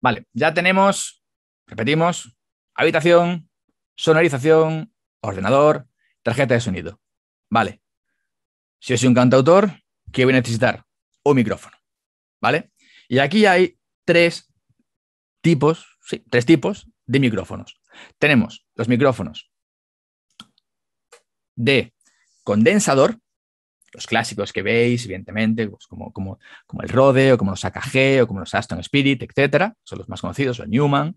Vale, ya tenemos, repetimos, habitación, sonorización, ordenador, tarjeta de sonido. Vale. Si soy un cantautor, ¿qué voy a necesitar? Un micrófono. ¿Vale? Y aquí hay tres tipos, sí, tres tipos de micrófonos. Tenemos los micrófonos de condensador, los clásicos que veis, evidentemente, pues como, como, como, el Rode o como los AKG o como los Aston Spirit, etcétera, son los más conocidos, o Newman.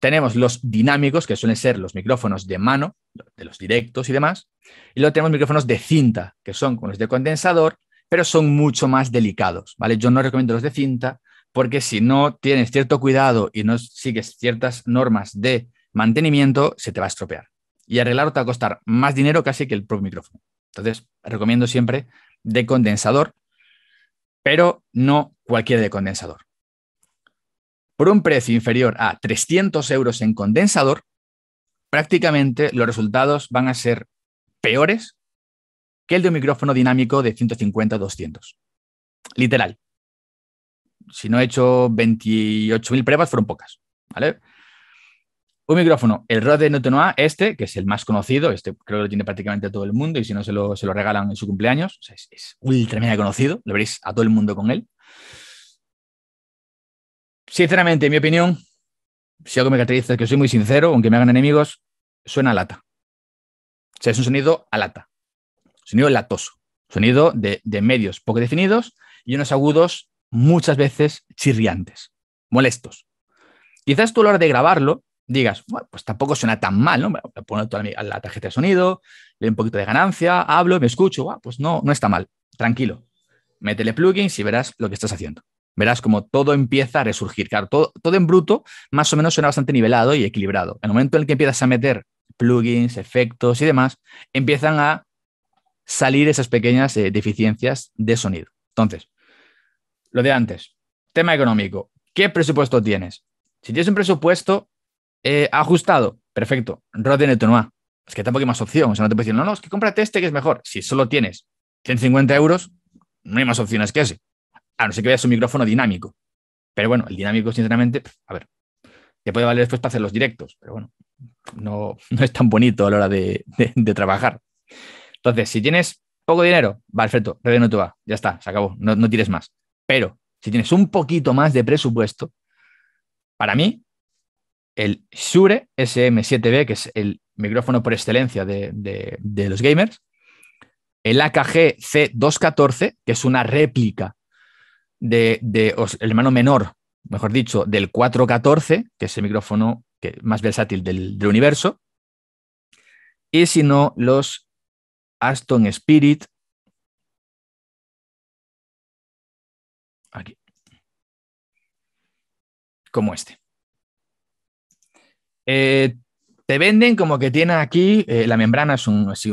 Tenemos los dinámicos, que suelen ser los micrófonos de mano, de los directos y demás. Y luego tenemos micrófonos de cinta, que son como los de condensador, pero son mucho más delicados, ¿vale? Yo no recomiendo los de cinta porque si no tienes cierto cuidado y no sigues ciertas normas de mantenimiento, se te va a estropear. Y arreglarlo te va a costar más dinero casi que el propio micrófono. Entonces, recomiendo siempre de condensador, pero no cualquier de condensador. Por un precio inferior a 300 euros en condensador, prácticamente los resultados van a ser peores que el de un micrófono dinámico de 150-200. Literal. Si no he hecho 28.000 pruebas, fueron pocas. ¿vale? Un micrófono, el Rode de Noir, este, que es el más conocido, este creo que lo tiene prácticamente todo el mundo y si no se lo, se lo regalan en su cumpleaños, es, ultra conocido, lo veréis a todo el mundo con él. Sinceramente, en mi opinión, si algo me caracteriza es que soy muy sincero, aunque me hagan enemigos, suena a lata. O sea, es un sonido a lata, sonido latoso, sonido de, medios poco definidos y unos agudos muchas veces chirriantes, molestos. Quizás tú la hora de grabarlo digas, pues tampoco suena tan mal, ¿no? Me pongo la tarjeta de sonido, le doy un poquito de ganancia, hablo, me escucho, pues no, no está mal, tranquilo. Métele plugins y verás lo que estás haciendo. Verás como todo empieza a resurgir. Claro, todo, todo en bruto más o menos suena bastante nivelado y equilibrado. En el momento en el que empiezas a meter plugins, efectos y demás, empiezan a salir esas pequeñas eh, deficiencias de sonido. Entonces, lo de antes, tema económico. ¿Qué presupuesto tienes? Si tienes un presupuesto eh, ajustado, perfecto. no no Es que tampoco hay más opción. O sea, no te puedes decir, no, no, es que cómprate este que es mejor. Si solo tienes 150 euros, no hay más opciones que ese. A no ser que veas un micrófono dinámico. Pero bueno, el dinámico, sinceramente, a ver, te puede valer después para hacer los directos, pero bueno, no, no es tan bonito a la hora de, trabajar. Entonces, si tienes poco dinero, va perfecto, no te va, ya está, se acabó, no, no tires más. Pero si tienes un poquito más de presupuesto, para mí el Shure SM7B, que es el micrófono por excelencia de, los gamers, el AKG C214, que es una réplica de, el hermano menor, mejor dicho, del 414, que es el micrófono que, más versátil del, del universo, y si no, los Aston Spirit. Aquí. Como este. Eh, te venden como que tiene aquí, eh, la membrana es un, así,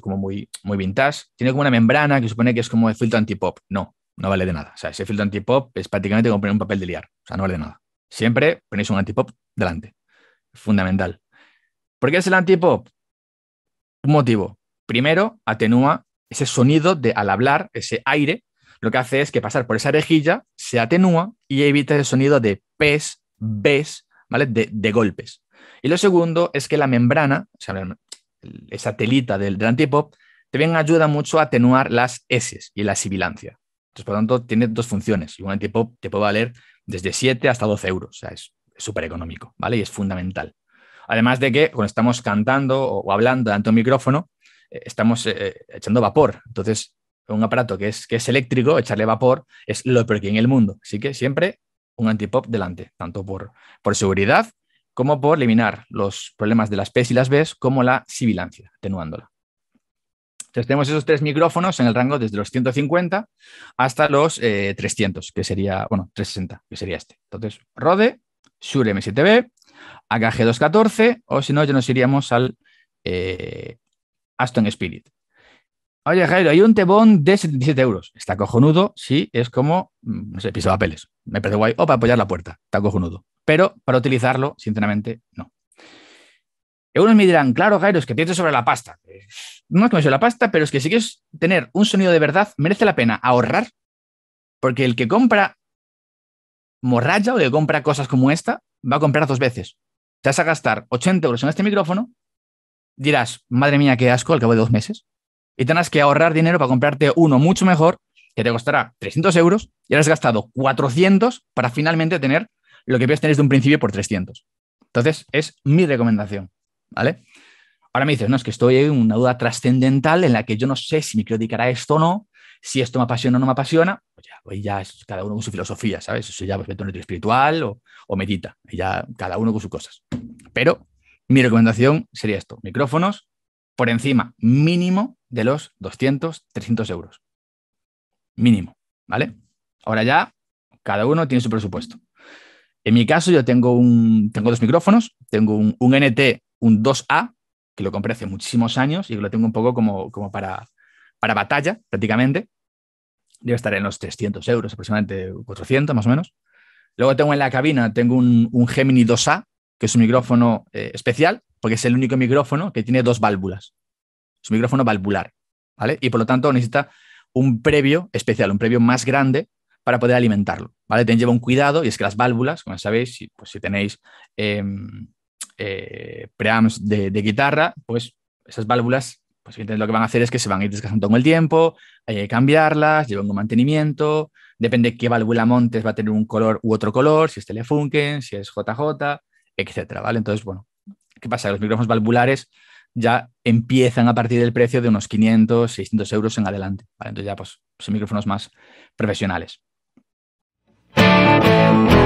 como muy, muy vintage, tiene como una membrana que supone que es como el filtro antipop. No, no vale de nada. O sea, ese filtro antipop es prácticamente como poner un papel de liar. O sea, no vale de nada. Siempre ponéis un antipop delante. Fundamental. ¿Por qué es el antipop? Un motivo. Primero, atenúa ese sonido de al hablar, ese aire, lo que hace es que pasar por esa rejilla se atenúa y evita el sonido de pes, ves ¿vale? de golpes. Y lo segundo es que la membrana, o sea, esa telita del, antipop, también ayuda mucho a atenuar las S y la sibilancia. Entonces, por lo tanto, tiene dos funciones. Y un antipop te puede valer desde 7 hasta 12 euros. O sea, es súper económico, ¿vale? Y es fundamental. Además de que cuando estamos cantando o hablando ante un micrófono, eh, estamos eh, eh, echando vapor. Entonces, un aparato que es, que es eléctrico, echarle vapor es lo peor que en el mundo. Así que siempre un antipop delante, tanto por, por seguridad como por eliminar los problemas de las P's y las B's, como la sibilancia, atenuándola. Entonces tenemos esos tres micrófonos en el rango desde los 150 hasta los 300, eh, que sería, bueno, 360, que sería este. Entonces, Rode, Shure M7B, AKG214, o si no, ya nos iríamos al eh, Aston Spirit. Oye, Jairo, hay un tebón de 77 euros. Está cojonudo, sí, es como, mm, no sé, piso de papeles. Me parece guay. O para apoyar la puerta, está cojonudo pero para utilizarlo, sinceramente, no. Algunos me dirán, claro, Jairo, es que pienso sobre la pasta. No es que me sobre la pasta, pero es que si quieres tener un sonido de verdad, merece la pena ahorrar, porque el que compra morralla o el que compra cosas como esta, va a comprar dos veces. Te vas a gastar 80 euros en este micrófono, dirás, madre mía, qué asco al cabo de dos meses, y tendrás que ahorrar dinero para comprarte uno mucho mejor, que te costará 300 euros, y has gastado 400 para finalmente tener lo que puedes tener de un principio por 300. Entonces, es mi recomendación, ¿vale? Ahora me dices, no, es que estoy en una duda trascendental en la que yo no sé si me quiero dedicar a esto o no, si esto me apasiona o no me apasiona, pues ya, pues ya es cada uno con su filosofía, ¿sabes? O ya pues vete espiritual o, o medita, y ya cada uno con sus cosas. Pero mi recomendación sería esto, micrófonos por encima mínimo de los 200, 300 euros. Mínimo, ¿vale? Ahora ya, cada uno tiene su presupuesto. En mi caso, yo tengo, un, tengo dos micrófonos, tengo un, NT, un 2A, que lo compré hace muchísimos años y que lo tengo un poco como, como para, para batalla, prácticamente. Debe estar en los 300 euros, aproximadamente 400 más o menos. Luego tengo en la cabina, tengo un, Gemini 2A, que es un micrófono eh, especial, porque es el único micrófono que tiene dos válvulas. Es un micrófono valvular, ¿vale? Y por lo tanto necesita un previo especial, un previo más grande para poder alimentarlo. ¿vale? Ten, lleva un cuidado y es que las válvulas, como sabéis, si, pues si tenéis em, eh, preamps de, guitarra, pues esas válvulas, pues lo que van a hacer es que se van a ir desgastando con el tiempo, hay que cambiarlas, llevan un mantenimiento, depende qué válvula montes, va a tener un color u otro color, si es Telefunken, si es JJ, etcétera, ¿vale? Entonces, bueno, ¿qué pasa? Los micrófonos valvulares ya empiezan a partir del precio de unos 500, 600 euros en adelante, ¿vale? Entonces ya, pues, son micrófonos más profesionales. Música